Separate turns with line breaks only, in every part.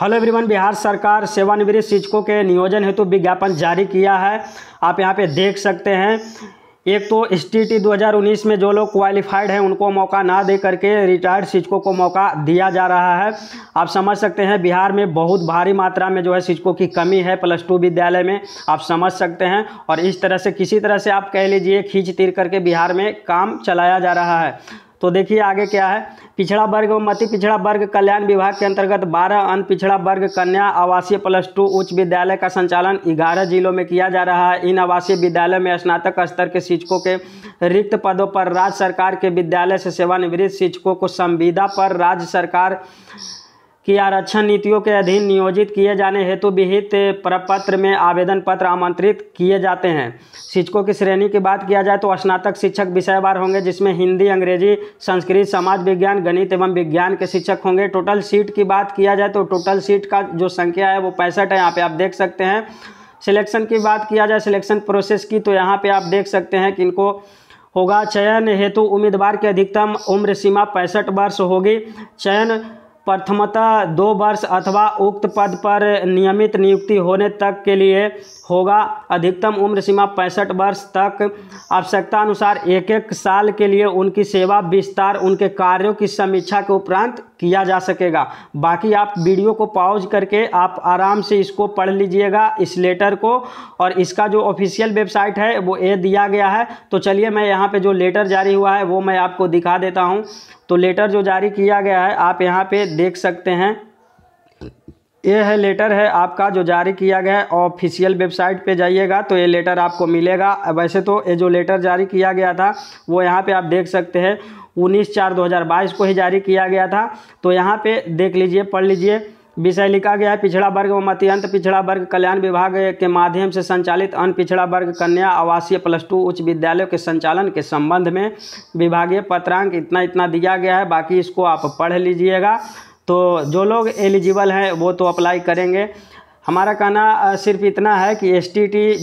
hello everyone Bihar सरकार सेवानिवृत्त शिक्षकों के नियोजन हेतु तो विज्ञापन जारी किया है आप यहाँ पे देख सकते हैं एक तो एस टी टी 2019 में जो लोग क्वालिफाइड हैं उनको मौका ना दे करके रिटायर्ड शिक्षकों को मौका दिया जा रहा है आप समझ सकते हैं बिहार में बहुत भारी मात्रा में जो है शिक्षकों की कमी है प्लस टू विद्यालय में आप समझ सकते हैं और इस तरह से किसी तरह से आप कह लीजिए खींच तीर करके बिहार में काम चलाया जा रहा है तो देखिए आगे क्या है पिछड़ा वर्ग एवं मति पिछड़ा वर्ग कल्याण विभाग के अंतर्गत 12 अन्य पिछड़ा वर्ग कन्या आवासीय प्लस टू उच्च विद्यालय का संचालन 11 जिलों में किया जा रहा है इन आवासीय विद्यालय में स्नातक स्तर के शिक्षकों के रिक्त पदों पर राज्य सरकार के विद्यालय से सेवानिवृत्त शिक्षकों को संविदा पर राज्य सरकार की आरक्षण अच्छा नीतियों के अधीन नियोजित किए जाने हेतु विहित प्रपत्र में आवेदन पत्र आमंत्रित किए जाते हैं शिक्षकों की श्रेणी की बात किया जाए तो स्नातक शिक्षक विषयवार होंगे जिसमें हिंदी अंग्रेजी संस्कृत समाज विज्ञान गणित एवं विज्ञान के शिक्षक होंगे टोटल सीट की बात किया जाए तो टोटल सीट का जो संख्या है वो पैंसठ है यहाँ पर आप देख सकते हैं सिलेक्शन की बात किया जाए सिलेक्शन प्रोसेस की तो यहाँ पर आप देख सकते हैं कि इनको होगा चयन हेतु उम्मीदवार की अधिकतम उम्र सीमा पैंसठ वर्ष होगी चयन प्रथमतः दो वर्ष अथवा उक्त पद पर नियमित नियुक्ति होने तक के लिए होगा अधिकतम उम्र सीमा पैंसठ वर्ष तक आवश्यकता अनुसार एक एक साल के लिए उनकी सेवा विस्तार उनके कार्यों की समीक्षा के उपरांत किया जा सकेगा बाकी आप वीडियो को पॉज करके आप आराम से इसको पढ़ लीजिएगा इस लेटर को और इसका जो ऑफिशियल वेबसाइट है वो ए दिया गया है तो चलिए मैं यहाँ पे जो लेटर जारी हुआ है वो मैं आपको दिखा देता हूँ तो लेटर जो जारी किया गया है आप यहाँ पे देख सकते हैं ये है लेटर है आपका जो जारी किया गया है ऑफिशियल वेबसाइट पे जाइएगा तो ये लेटर आपको मिलेगा वैसे तो ये जो लेटर जारी किया गया था वो यहाँ पे आप देख सकते हैं उन्नीस चार दो हज़ार बाईस को ही जारी किया गया था तो यहाँ पे देख लीजिए पढ़ लीजिए विषय लिखा गया है पिछड़ा वर्ग एवं अत्यंत पिछड़ा वर्ग कल्याण विभाग के माध्यम से संचालित अन्य पिछड़ा वर्ग कन्या आवासीय प्लस टू उच्च विद्यालयों के संचालन के संबंध में विभागीय पत्रांक इतना इतना दिया गया है बाकी इसको आप पढ़ लीजिएगा तो जो लोग एलिजिबल हैं वो तो अप्लाई करेंगे हमारा कहना सिर्फ इतना है कि एस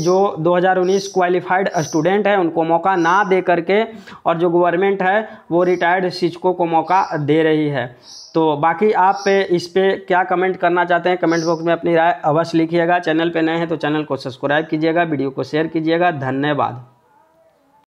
जो 2019 क्वालिफाइड स्टूडेंट है उनको मौका ना दे करके और जो गवर्नमेंट है वो रिटायर्ड शिक्षकों को मौका दे रही है तो बाकी आप पे इस पर क्या कमेंट करना चाहते हैं कमेंट बॉक्स में अपनी राय अवश्य लिखिएगा चैनल पे नए हैं तो चैनल को सब्सक्राइब कीजिएगा वीडियो को शेयर कीजिएगा धन्यवाद